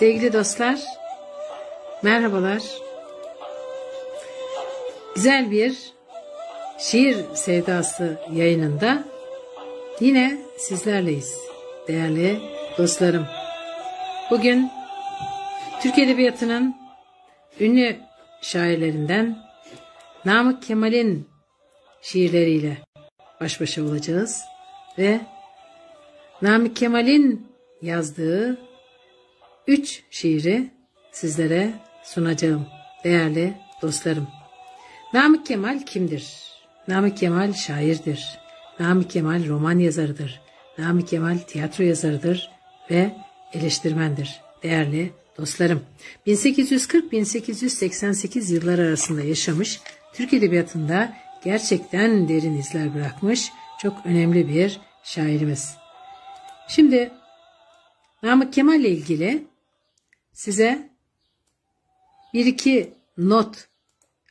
Sevgili dostlar, merhabalar. Güzel bir şiir sevdası yayınında yine sizlerleyiz değerli dostlarım. Bugün Türk Edebiyatı'nın ünlü şairlerinden Namık Kemal'in şiirleriyle baş başa olacağız ve Namık Kemal'in yazdığı 3 şiiri sizlere sunacağım değerli dostlarım. Namık Kemal kimdir? Namık Kemal şairdir. Namık Kemal roman yazarıdır. Namık Kemal tiyatro yazarıdır ve eleştirmendir değerli dostlarım. 1840-1888 yıllar arasında yaşamış, Türk Edebiyatı'nda gerçekten derin izler bırakmış çok önemli bir şairimiz. Şimdi Namık Kemal ile ilgili size bir iki not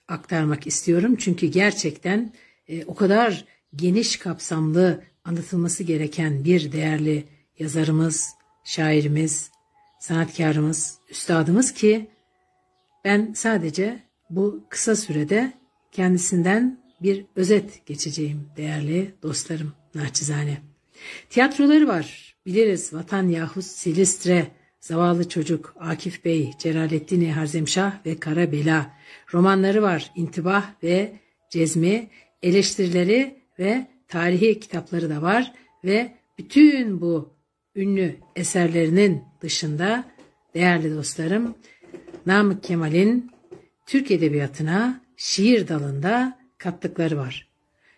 aktarmak istiyorum. Çünkü gerçekten e, o kadar geniş kapsamlı anlatılması gereken bir değerli yazarımız, şairimiz, sanatkarımız, üstadımız ki ben sadece bu kısa sürede kendisinden bir özet geçeceğim değerli dostlarım naçizane. Tiyatroları var biliriz Vatan yahut Silistre Zavallı Çocuk, Akif Bey, Celalettin Harzemşah ve Kara Bela. Romanları var İntibah ve Cezmi, eleştirileri ve tarihi kitapları da var ve bütün bu ünlü eserlerinin dışında değerli dostlarım Namık Kemal'in Türk Edebiyatı'na şiir dalında kattıkları var.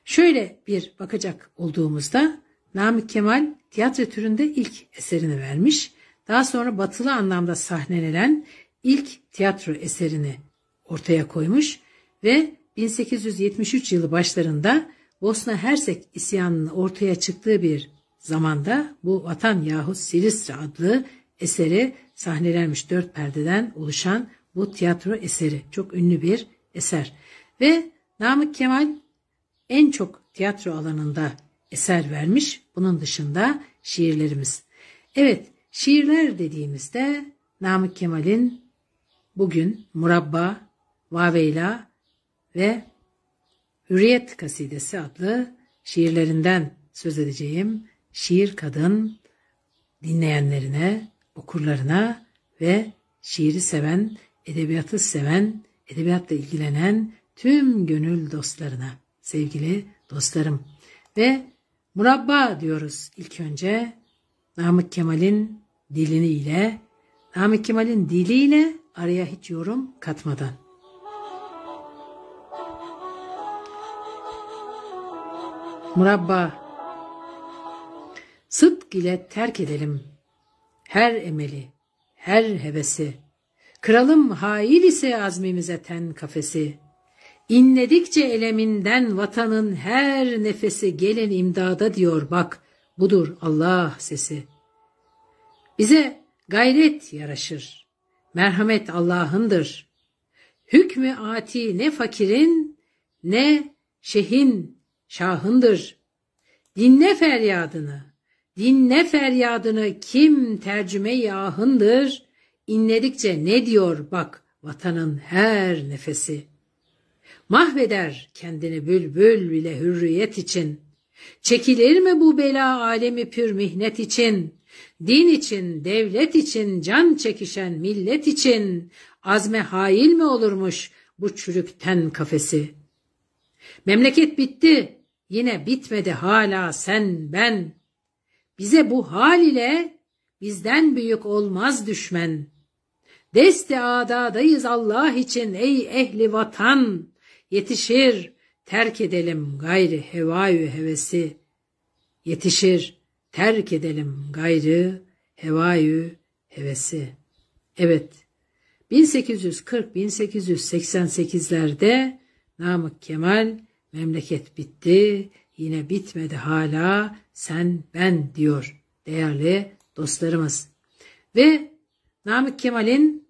Şöyle bir bakacak olduğumuzda Namık Kemal tiyatro türünde ilk eserini vermiş daha sonra batılı anlamda sahnelenen ilk tiyatro eserini ortaya koymuş ve 1873 yılı başlarında Bosna Hersek isyanının ortaya çıktığı bir zamanda bu Vatan yahut Silistra adlı eseri sahnelenmiş dört perdeden oluşan bu tiyatro eseri. Çok ünlü bir eser. Ve Namık Kemal en çok tiyatro alanında eser vermiş. Bunun dışında şiirlerimiz. Evet Şiirler dediğimizde Namık Kemal'in bugün Murabba, Vaveyla ve Hürriyet Kasidesi adlı şiirlerinden söz edeceğim şiir kadın dinleyenlerine, okurlarına ve şiiri seven, edebiyatı seven, edebiyatla ilgilenen tüm gönül dostlarına, sevgili dostlarım. Ve murabba diyoruz ilk önce. Namık Kemal'in diliniyle, Namık Kemal'in diliyle araya hiç yorum katmadan. Murabba Sıdk ile terk edelim her emeli, her hevesi. Kralım hail ise azmimize ten kafesi. İnledikçe eleminden vatanın her nefesi gelin imdada diyor bak budur Allah sesi. Bize gayret yaraşır. Merhamet Allah'ındır. Hükmü ati ne fakirin ne şehin şahındır. Dinle feryadını. Dinle feryadını kim tercüme yahındır? İnledikçe ne diyor bak vatanın her nefesi. Mahveder kendini bülbül bile hürriyet için. Çekilir mi bu bela alemi pür mihnet için? Din için, devlet için, can çekişen millet için azme hail mi olurmuş bu çürükten kafesi? Memleket bitti, yine bitmedi hala sen, ben. Bize bu hal ile bizden büyük olmaz düşmen. Deste adadayız Allah için ey ehli vatan, yetişir, terk edelim gayri hevayü hevesi. Yetişir, terk edelim gayrı hevayü hevesi. Evet, 1840-1888'lerde Namık Kemal memleket bitti, yine bitmedi hala sen ben diyor değerli dostlarımız. Ve Namık Kemal'in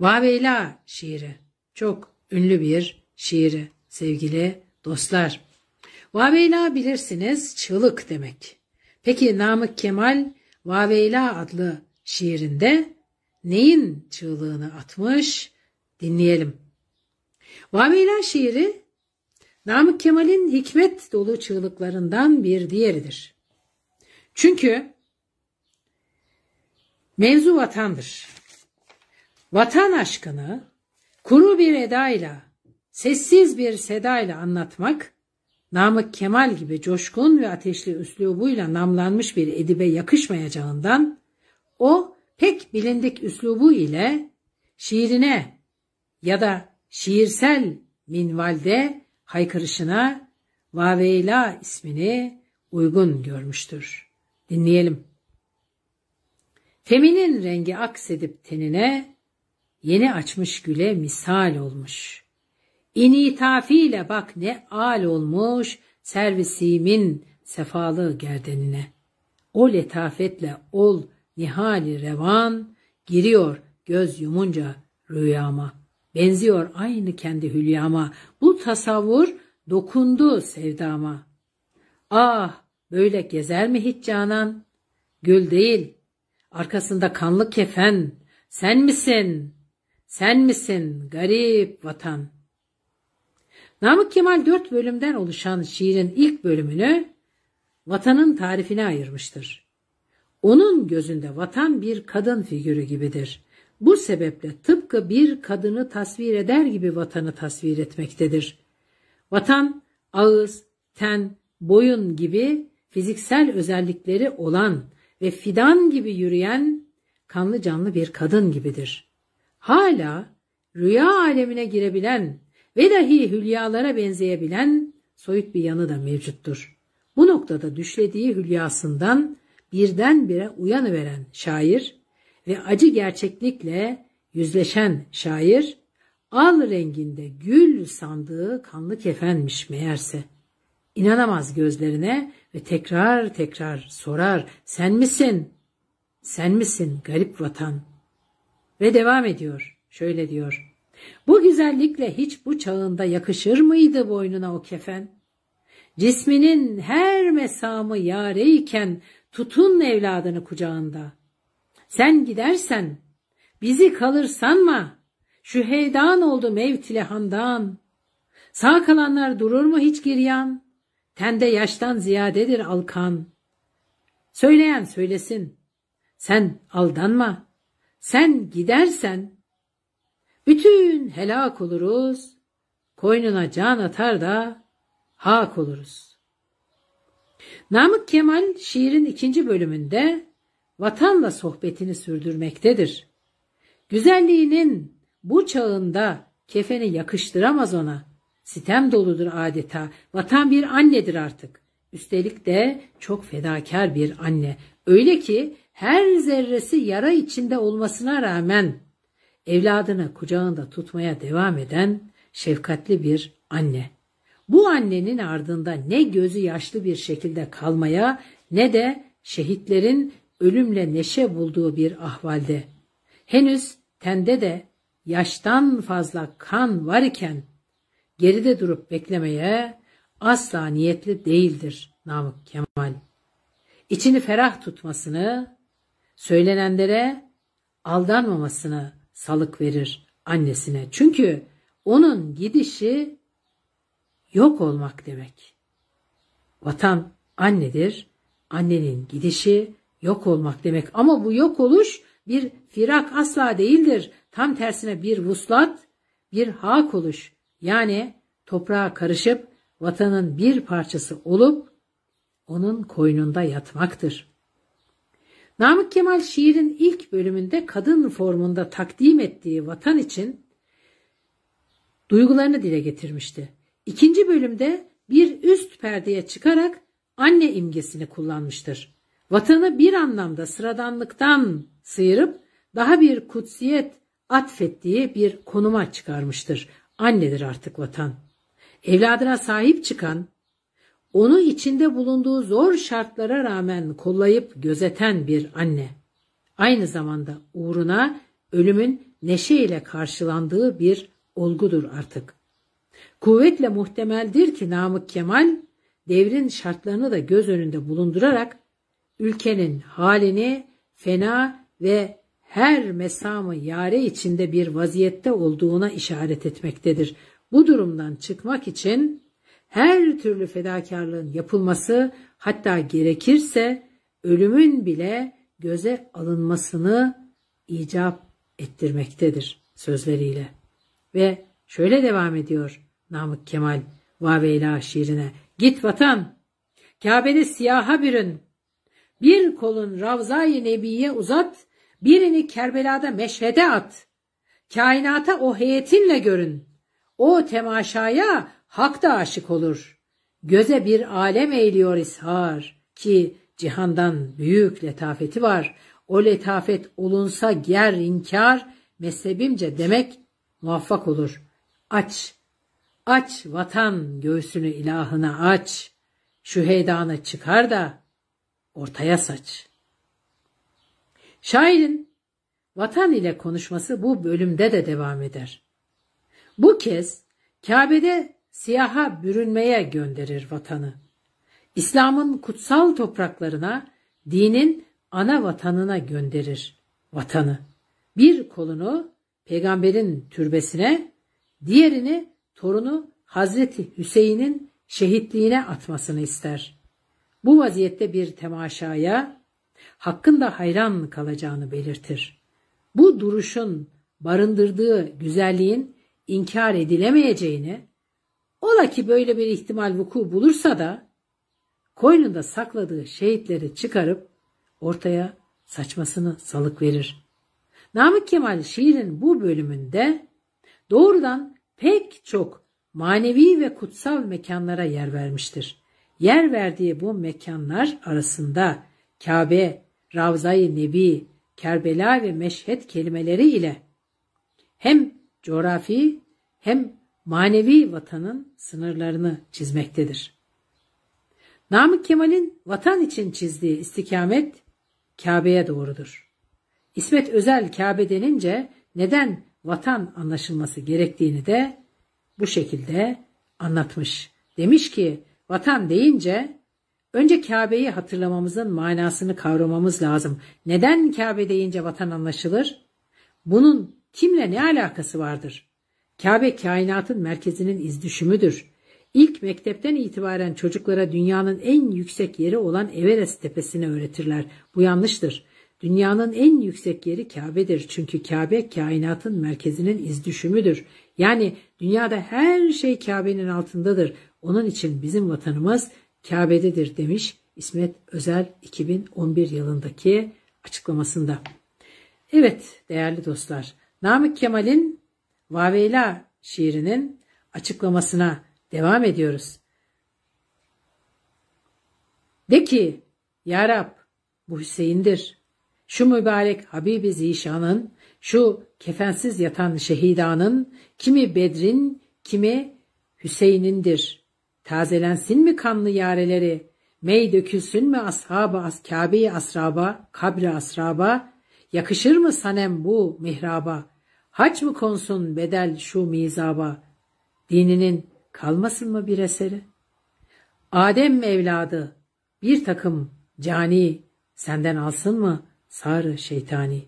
Vaveyla şiiri çok ünlü bir şiiri sevgili dostlar. Vaveyla bilirsiniz çığlık demek. Peki Namık Kemal Vaveyla adlı şiirinde neyin çığlığını atmış dinleyelim. Vaveyla şiiri Namık Kemal'in hikmet dolu çığlıklarından bir diğeridir. Çünkü mevzu vatandır. Vatan aşkını kuru bir edayla, sessiz bir sedayla anlatmak Namık Kemal gibi coşkun ve ateşli üslubuyla namlanmış bir edibe yakışmayacağından o pek bilindik üslubu ile şiirine ya da şiirsel minvalde haykırışına Vaveyla ismini uygun görmüştür. Dinleyelim. Feminin rengi aksedip tenine, yeni açmış güle misal olmuş. İnitafiyle bak ne al olmuş servisimin sefalı gerdenine. O letafetle ol nihali revan, giriyor göz yumunca rüyama. Benziyor aynı kendi hülyama. Bu tasavvur dokundu sevdama. Ah böyle gezer mi hiç canan? Gül değil, arkasında kanlı kefen. Sen misin, sen misin garip vatan?'' Namık Kemal dört bölümden oluşan şiirin ilk bölümünü vatanın tarifine ayırmıştır. Onun gözünde vatan bir kadın figürü gibidir. Bu sebeple tıpkı bir kadını tasvir eder gibi vatanı tasvir etmektedir. Vatan, ağız, ten, boyun gibi fiziksel özellikleri olan ve fidan gibi yürüyen kanlı canlı bir kadın gibidir. Hala rüya alemine girebilen ve dahi hülyalara benzeyebilen soyut bir yanı da mevcuttur. Bu noktada düşlediği hülyasından birdenbire uyanıveren şair ve acı gerçeklikle yüzleşen şair, al renginde gül sandığı kanlı kefenmiş meğerse. İnanamaz gözlerine ve tekrar tekrar sorar, sen misin, sen misin garip vatan? Ve devam ediyor, şöyle diyor. Bu güzellikle hiç bu çağında yakışır mıydı boynuna o kefen? Cisminin her mesamı yareyken tutun evladını kucağında. Sen gidersen, bizi kalırsan mı? Şu heydan oldu mevtile handan. Sağ kalanlar durur mu hiç giryan? Tende yaştan ziyadedir alkan. Söyleyen söylesin. Sen aldanma. Sen gidersen bütün helak oluruz, koynuna can atar da hak oluruz. Namık Kemal şiirin ikinci bölümünde vatanla sohbetini sürdürmektedir. Güzelliğinin bu çağında kefeni yakıştıramaz ona. Sitem doludur adeta. Vatan bir annedir artık. Üstelik de çok fedakar bir anne. Öyle ki her zerresi yara içinde olmasına rağmen evladını kucağında tutmaya devam eden şefkatli bir anne. Bu annenin ardında ne gözü yaşlı bir şekilde kalmaya ne de şehitlerin ölümle neşe bulduğu bir ahvalde. Henüz tende de yaştan fazla kan var iken geride durup beklemeye asla niyetli değildir Namık Kemal. İçini ferah tutmasını, söylenenlere aldanmamasını salık verir annesine. Çünkü onun gidişi yok olmak demek. Vatan annedir. Annenin gidişi yok olmak demek. Ama bu yok oluş bir firak asla değildir. Tam tersine bir vuslat, bir hak oluş. Yani toprağa karışıp vatanın bir parçası olup onun koynunda yatmaktır. Namık Kemal şiirin ilk bölümünde kadın formunda takdim ettiği vatan için duygularını dile getirmişti. İkinci bölümde bir üst perdeye çıkarak anne imgesini kullanmıştır. Vatanı bir anlamda sıradanlıktan sıyırıp daha bir kutsiyet atfettiği bir konuma çıkarmıştır. Annedir artık vatan. Evladına sahip çıkan, onu içinde bulunduğu zor şartlara rağmen kollayıp gözeten bir anne. Aynı zamanda uğruna ölümün neşeyle karşılandığı bir olgudur artık. Kuvvetle muhtemeldir ki Namık Kemal devrin şartlarını da göz önünde bulundurarak ülkenin halini fena ve her mesamı yare içinde bir vaziyette olduğuna işaret etmektedir. Bu durumdan çıkmak için her türlü fedakarlığın yapılması hatta gerekirse ölümün bile göze alınmasını icap ettirmektedir sözleriyle. Ve şöyle devam ediyor Namık Kemal Vaveyla şiirine. Git vatan, Kabe'de siyaha bürün, bir kolun Ravza-i Nebi'ye uzat, birini Kerbela'da meşhede at. Kainata o heyetinle görün. O temaşaya hak da aşık olur. Göze bir alem eğiliyor ishar ki cihandan büyük letafeti var. O letafet olunsa ger inkar mezhebimce demek muvaffak olur. Aç, aç vatan göğsünü ilahına aç. Şu heydana çıkar da ortaya saç. Şairin vatan ile konuşması bu bölümde de devam eder. Bu kez Kabe'de siyaha bürünmeye gönderir vatanı. İslam'ın kutsal topraklarına, dinin ana vatanına gönderir vatanı. Bir kolunu peygamberin türbesine, diğerini torunu Hazreti Hüseyin'in şehitliğine atmasını ister. Bu vaziyette bir temaşaya hakkında hayran kalacağını belirtir. Bu duruşun barındırdığı güzelliğin inkar edilemeyeceğini, Ola ki böyle bir ihtimal vuku bulursa da koynunda sakladığı şehitleri çıkarıp ortaya saçmasını salık verir. Namık Kemal şiirin bu bölümünde doğrudan pek çok manevi ve kutsal mekanlara yer vermiştir. Yer verdiği bu mekanlar arasında Kabe, Ravza-i Nebi, Kerbela ve Meşhed kelimeleri ile hem coğrafi hem manevi vatanın sınırlarını çizmektedir. Namık Kemal'in vatan için çizdiği istikamet Kabe'ye doğrudur. İsmet Özel Kabe denince neden vatan anlaşılması gerektiğini de bu şekilde anlatmış. Demiş ki vatan deyince önce Kabe'yi hatırlamamızın manasını kavramamız lazım. Neden Kabe deyince vatan anlaşılır? Bunun kimle ne alakası vardır? Kabe kainatın merkezinin izdüşümüdür. İlk mektepten itibaren çocuklara dünyanın en yüksek yeri olan Everest tepesini öğretirler. Bu yanlıştır. Dünyanın en yüksek yeri Kabe'dir. Çünkü Kabe kainatın merkezinin izdüşümüdür. Yani dünyada her şey Kabe'nin altındadır. Onun için bizim vatanımız Kabe'dedir demiş İsmet Özel 2011 yılındaki açıklamasında. Evet değerli dostlar, Namık Kemal'in Vaveyla şiirinin açıklamasına devam ediyoruz. De ki, Ya Rab, bu Hüseyin'dir. Şu mübarek Habibi Zişan'ın, şu kefensiz yatan şehidanın, kimi Bedrin, kimi Hüseyin'indir. Tazelensin mi kanlı yareleri, mey dökülsün mü ashabı, as Kabe'yi asraba, kabri asraba, yakışır mı sanem bu mihraba?'' Haç mı konsun bedel şu mizaba? Dininin kalmasın mı bir eseri? Adem evladı bir takım cani senden alsın mı sarı şeytani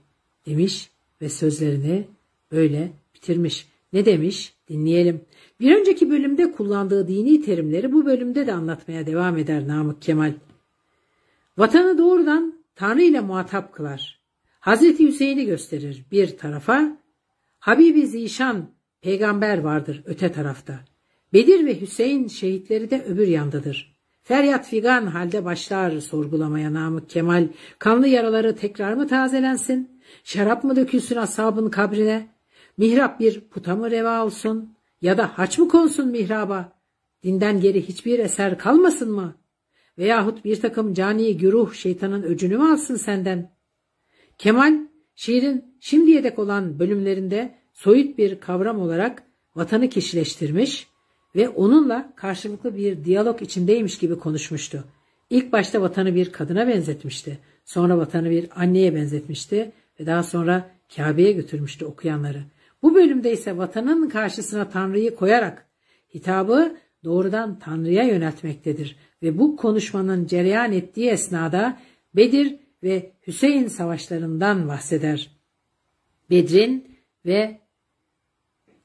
demiş ve sözlerini böyle bitirmiş. Ne demiş? Dinleyelim. Bir önceki bölümde kullandığı dini terimleri bu bölümde de anlatmaya devam eder Namık Kemal. Vatanı doğrudan Tanrı ile muhatap kılar. Hazreti Hüseyin'i gösterir bir tarafa, Habibi Zişan peygamber vardır öte tarafta. Bedir ve Hüseyin şehitleri de öbür yandadır. Feryat figan halde başlar sorgulamaya Namık Kemal. Kanlı yaraları tekrar mı tazelensin? Şarap mı dökülsün asabın kabrine? Mihrap bir puta mı reva olsun? Ya da haç mı konsun mihraba? Dinden geri hiçbir eser kalmasın mı? Veyahut bir takım cani güruh şeytanın öcünü mü alsın senden? Kemal şiirin şimdiye dek olan bölümlerinde soyut bir kavram olarak vatanı kişileştirmiş ve onunla karşılıklı bir diyalog içindeymiş gibi konuşmuştu. İlk başta vatanı bir kadına benzetmişti. Sonra vatanı bir anneye benzetmişti ve daha sonra Kabe'ye götürmüştü okuyanları. Bu bölümde ise vatanın karşısına Tanrı'yı koyarak hitabı doğrudan Tanrı'ya yöneltmektedir ve bu konuşmanın cereyan ettiği esnada Bedir ve Hüseyin savaşlarından bahseder. Bedrin ve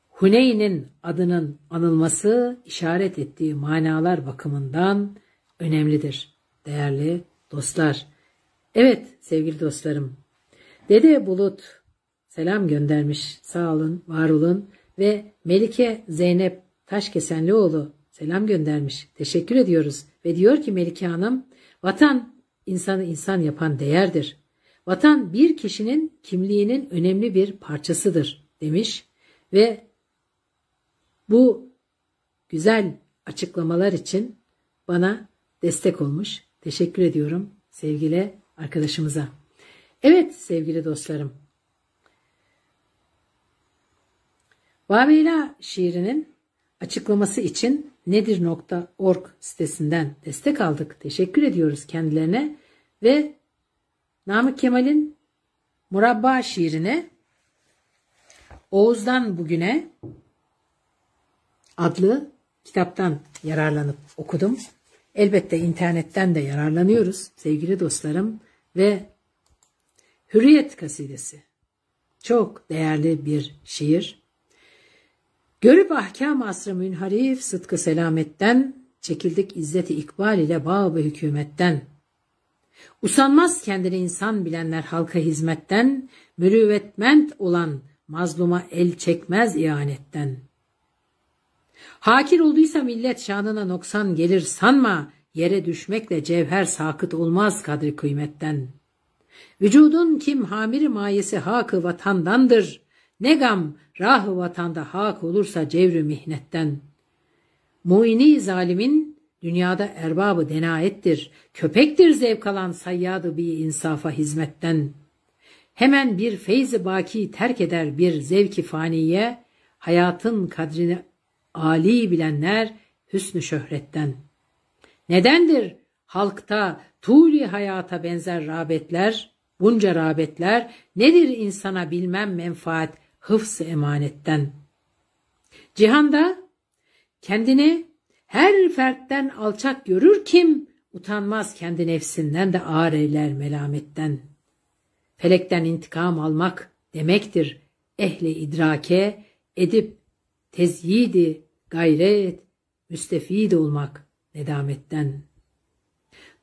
Huneyn'in adının anılması işaret ettiği manalar bakımından önemlidir. Değerli dostlar. Evet sevgili dostlarım. Dede Bulut selam göndermiş. Sağ olun, var olun. Ve Melike Zeynep Taşkesenlioğlu selam göndermiş. Teşekkür ediyoruz. Ve diyor ki Melike Hanım, vatan insanı insan yapan değerdir. Vatan bir kişinin kimliğinin önemli bir parçasıdır demiş ve bu güzel açıklamalar için bana destek olmuş. Teşekkür ediyorum sevgili arkadaşımıza. Evet sevgili dostlarım. Vaveyla şiirinin açıklaması için nedir.org sitesinden destek aldık. Teşekkür ediyoruz kendilerine ve Namık Kemal'in Murabba şiirine Oğuz'dan bugüne adlı kitaptan yararlanıp okudum. Elbette internetten de yararlanıyoruz sevgili dostlarım ve Hürriyet kasidesi çok değerli bir şiir. Görüp ahkam asrı münharif Sıtkı Selamet'ten, çekildik izzeti ikbal ile bağ ve hükümetten.'' Usanmaz kendini insan bilenler halka hizmetten, mürüvvetment olan mazluma el çekmez ihanetten. Hakir olduysa millet şanına noksan gelir sanma, yere düşmekle cevher sakıt olmaz kadri kıymetten. Vücudun kim hamiri mayesi hakı vatandandır, ne gam rahı vatanda hak olursa cevri mihnetten. Muini zalimin Dünyada erbabı denaettir, köpektir zevk alan sayyadı bir insafa hizmetten. Hemen bir feyzi baki terk eder bir zevki faniye, hayatın kadrini âli bilenler hüsnü şöhretten. Nedendir halkta tuğli hayata benzer rağbetler, bunca rağbetler nedir insana bilmem menfaat hıfz emanetten. Cihanda kendini her fertten alçak görür kim, utanmaz kendi nefsinden de ağır eyler melametten. Felekten intikam almak demektir ehli idrake, edip, tezyidi, gayret, müstefid olmak nedametten.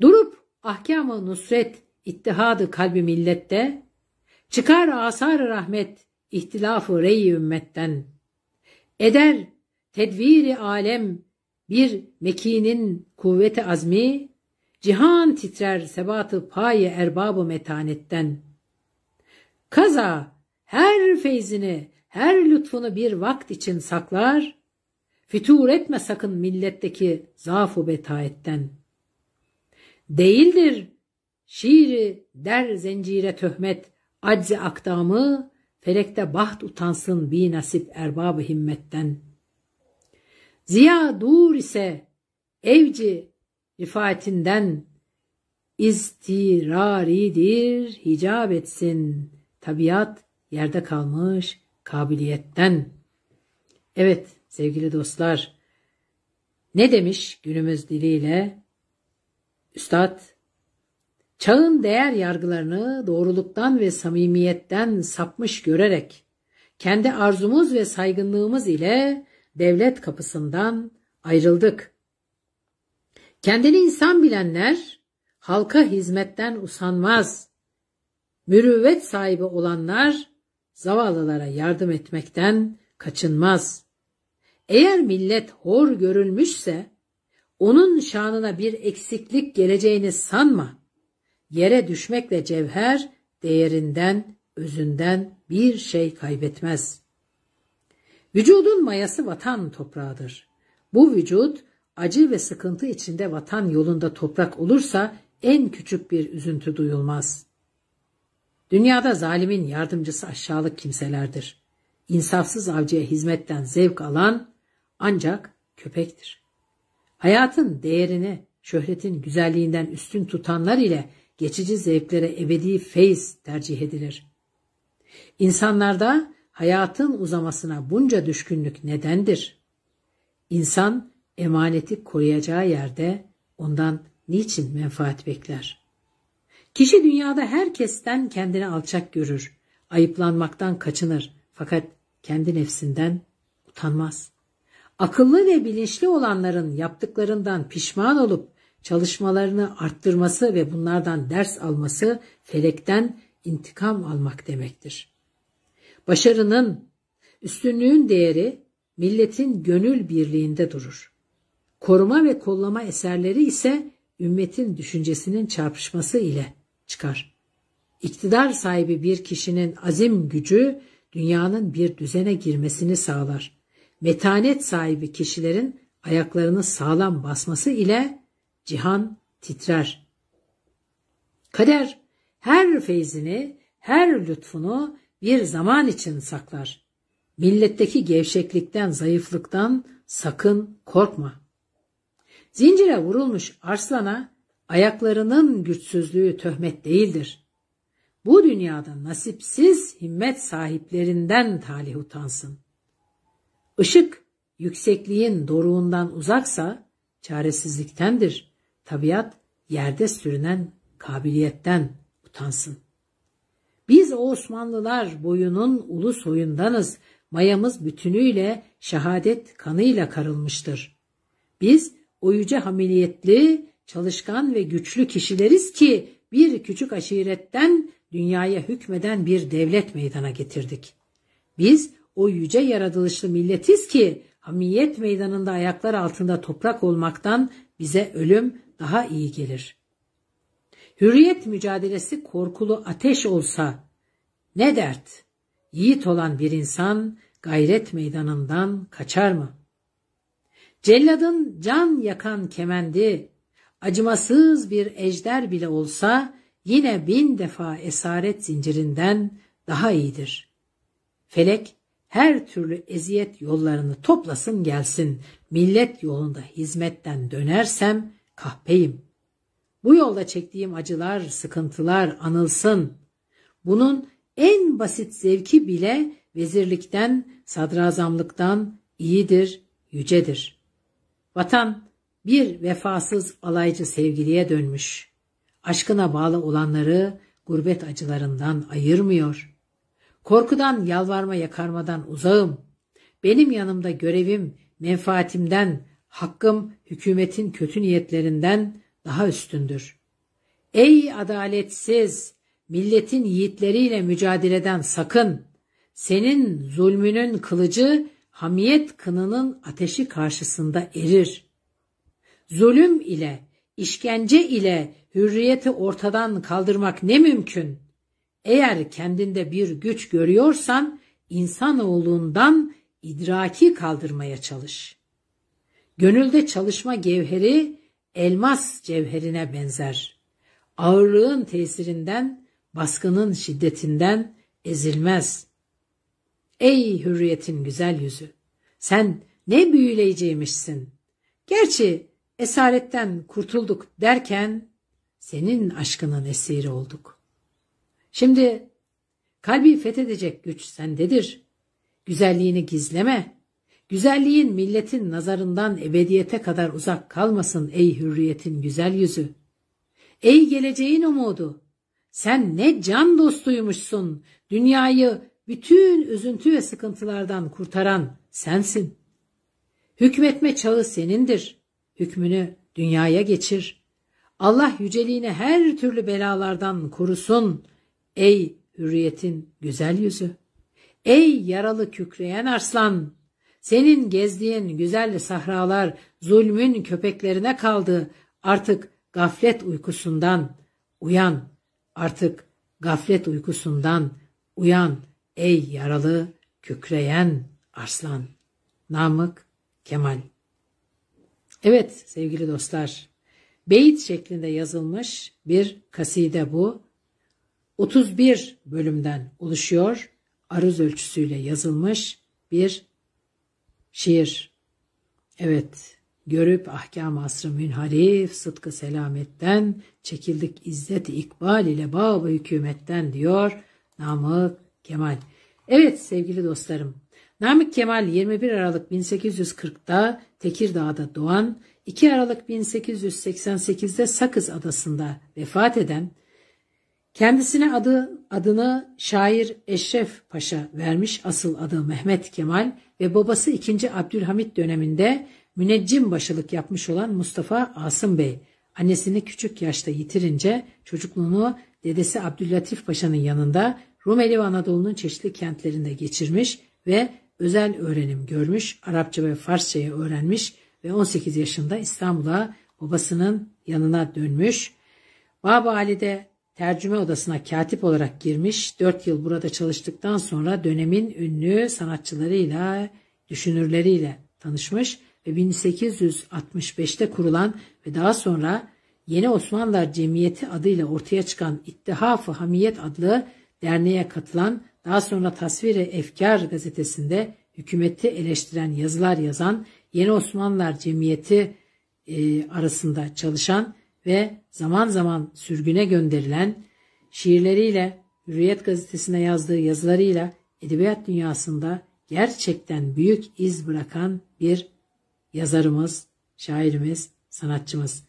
Durup ahkam nusret, ittihadı kalbi millette, çıkar asar rahmet, ihtilafı rey ümmetten. Eder tedviri alem bir mekinin kuvveti azmi, cihan titrer sebatı paye erbabı metanetten. Kaza her feyzini, her lütfunu bir vakt için saklar, fütur etme sakın milletteki zafu betaetten. Değildir şiiri der zincire töhmet, aczi akdamı, felekte baht utansın bi nasip erbabı himmetten.'' Ziya Dur ise evci rifaatinden istiraridir, hicap etsin. Tabiat yerde kalmış kabiliyetten. Evet sevgili dostlar, ne demiş günümüz diliyle? Üstad, çağın değer yargılarını doğruluktan ve samimiyetten sapmış görerek, kendi arzumuz ve saygınlığımız ile devlet kapısından ayrıldık. Kendini insan bilenler halka hizmetten usanmaz. Mürüvvet sahibi olanlar zavallılara yardım etmekten kaçınmaz. Eğer millet hor görülmüşse onun şanına bir eksiklik geleceğini sanma. Yere düşmekle cevher değerinden, özünden bir şey kaybetmez.'' Vücudun mayası vatan toprağıdır. Bu vücut acı ve sıkıntı içinde vatan yolunda toprak olursa en küçük bir üzüntü duyulmaz. Dünyada zalimin yardımcısı aşağılık kimselerdir. İnsafsız avcıya hizmetten zevk alan ancak köpektir. Hayatın değerini, şöhretin güzelliğinden üstün tutanlar ile geçici zevklere ebedi feyiz tercih edilir. İnsanlarda hayatın uzamasına bunca düşkünlük nedendir? İnsan emaneti koruyacağı yerde ondan niçin menfaat bekler? Kişi dünyada herkesten kendini alçak görür, ayıplanmaktan kaçınır fakat kendi nefsinden utanmaz. Akıllı ve bilinçli olanların yaptıklarından pişman olup çalışmalarını arttırması ve bunlardan ders alması felekten intikam almak demektir.'' Başarının, üstünlüğün değeri milletin gönül birliğinde durur. Koruma ve kollama eserleri ise ümmetin düşüncesinin çarpışması ile çıkar. İktidar sahibi bir kişinin azim gücü dünyanın bir düzene girmesini sağlar. Metanet sahibi kişilerin ayaklarını sağlam basması ile cihan titrer. Kader her feyzini, her lütfunu, bir zaman için saklar. Milletteki gevşeklikten, zayıflıktan sakın korkma. Zincire vurulmuş arslana ayaklarının güçsüzlüğü töhmet değildir. Bu dünyada nasipsiz himmet sahiplerinden talih utansın. Işık yüksekliğin doruğundan uzaksa çaresizliktendir. Tabiat yerde sürünen kabiliyetten utansın. Biz Osmanlılar boyunun ulu soyundanız. Mayamız bütünüyle şehadet kanıyla karılmıştır. Biz o yüce hamiliyetli, çalışkan ve güçlü kişileriz ki bir küçük aşiretten dünyaya hükmeden bir devlet meydana getirdik. Biz o yüce yaratılışlı milletiz ki hamiyet meydanında ayaklar altında toprak olmaktan bize ölüm daha iyi gelir.'' Hürriyet mücadelesi korkulu ateş olsa ne dert? Yiğit olan bir insan gayret meydanından kaçar mı? Celladın can yakan kemendi, acımasız bir ejder bile olsa yine bin defa esaret zincirinden daha iyidir. Felek her türlü eziyet yollarını toplasın gelsin, millet yolunda hizmetten dönersem kahpeyim.'' Bu yolda çektiğim acılar, sıkıntılar anılsın. Bunun en basit zevki bile vezirlikten, sadrazamlıktan iyidir, yücedir. Vatan bir vefasız alaycı sevgiliye dönmüş. Aşkına bağlı olanları gurbet acılarından ayırmıyor. Korkudan, yalvarma yakarmadan uzağım. Benim yanımda görevim, menfaatimden, hakkım hükümetin kötü niyetlerinden, daha üstündür. Ey adaletsiz, milletin yiğitleriyle mücadeleden sakın. Senin zulmünün kılıcı, hamiyet kınının ateşi karşısında erir. Zulüm ile, işkence ile hürriyeti ortadan kaldırmak ne mümkün? Eğer kendinde bir güç görüyorsan, insanoğlundan idraki kaldırmaya çalış. Gönülde çalışma gevheri, elmas cevherine benzer. Ağırlığın tesirinden, baskının şiddetinden ezilmez. Ey hürriyetin güzel yüzü! Sen ne büyüleyiciymişsin. Gerçi esaretten kurtulduk derken senin aşkının esiri olduk. Şimdi kalbi fethedecek güç sendedir. Güzelliğini gizleme. Güzelliğin milletin nazarından ebediyete kadar uzak kalmasın ey hürriyetin güzel yüzü. Ey geleceğin umudu. Sen ne can dostuymuşsun. Dünyayı bütün üzüntü ve sıkıntılardan kurtaran sensin. Hükmetme çağı senindir. Hükmünü dünyaya geçir. Allah yüceliğini her türlü belalardan korusun. Ey hürriyetin güzel yüzü. Ey yaralı kükreyen arslan. Senin gezdiğin güzel sahralar zulmün köpeklerine kaldı. Artık gaflet uykusundan uyan. Artık gaflet uykusundan uyan ey yaralı kükreyen aslan Namık Kemal Evet sevgili dostlar, beyit şeklinde yazılmış bir kaside bu. 31 bölümden oluşuyor, aruz ölçüsüyle yazılmış bir Şiir. Evet, görüp ahkam asrı münharif, sıdkı selametten, çekildik izzet ikbal ile bağ hükümetten diyor Namık Kemal. Evet sevgili dostlarım, Namık Kemal 21 Aralık 1840'da Tekirdağ'da doğan, 2 Aralık 1888'de Sakız Adası'nda vefat eden Kendisine adı adını şair Eşref Paşa vermiş asıl adı Mehmet Kemal ve babası 2. Abdülhamit döneminde müneccim başılık yapmış olan Mustafa Asım Bey. Annesini küçük yaşta yitirince çocukluğunu dedesi Abdüllatif Paşa'nın yanında Rumeli ve Anadolu'nun çeşitli kentlerinde geçirmiş ve özel öğrenim görmüş, Arapça ve Farsçayı öğrenmiş ve 18 yaşında İstanbul'a babasının yanına dönmüş. baba Babali'de tercüme odasına katip olarak girmiş, 4 yıl burada çalıştıktan sonra dönemin ünlü sanatçılarıyla, düşünürleriyle tanışmış ve 1865'te kurulan ve daha sonra Yeni Osmanlılar Cemiyeti adıyla ortaya çıkan İttihaf-ı Hamiyet adlı derneğe katılan, daha sonra Tasviri Efkar gazetesinde hükümeti eleştiren yazılar yazan, Yeni Osmanlılar Cemiyeti e, arasında çalışan ve zaman zaman sürgüne gönderilen şiirleriyle, Hürriyet gazetesine yazdığı yazılarıyla edebiyat dünyasında gerçekten büyük iz bırakan bir yazarımız, şairimiz, sanatçımız,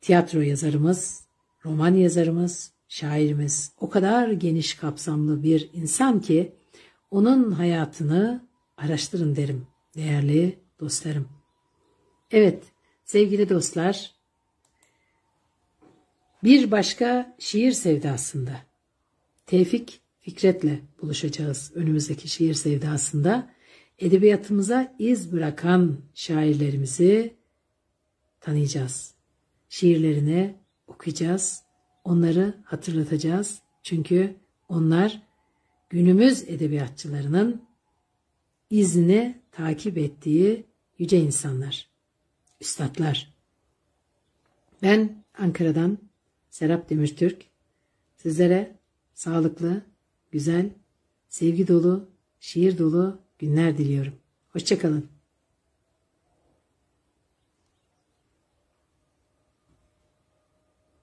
tiyatro yazarımız, roman yazarımız, şairimiz. O kadar geniş kapsamlı bir insan ki onun hayatını araştırın derim değerli dostlarım. Evet sevgili dostlar bir başka şiir sevdasında. Tevfik Fikret'le buluşacağız önümüzdeki şiir sevdasında. Edebiyatımıza iz bırakan şairlerimizi tanıyacağız. Şiirlerini okuyacağız, onları hatırlatacağız. Çünkü onlar günümüz edebiyatçılarının izini takip ettiği yüce insanlar, üstadlar. Ben Ankara'dan Serap Demirtürk sizlere sağlıklı, güzel, sevgi dolu, şiir dolu günler diliyorum. Hoşçakalın.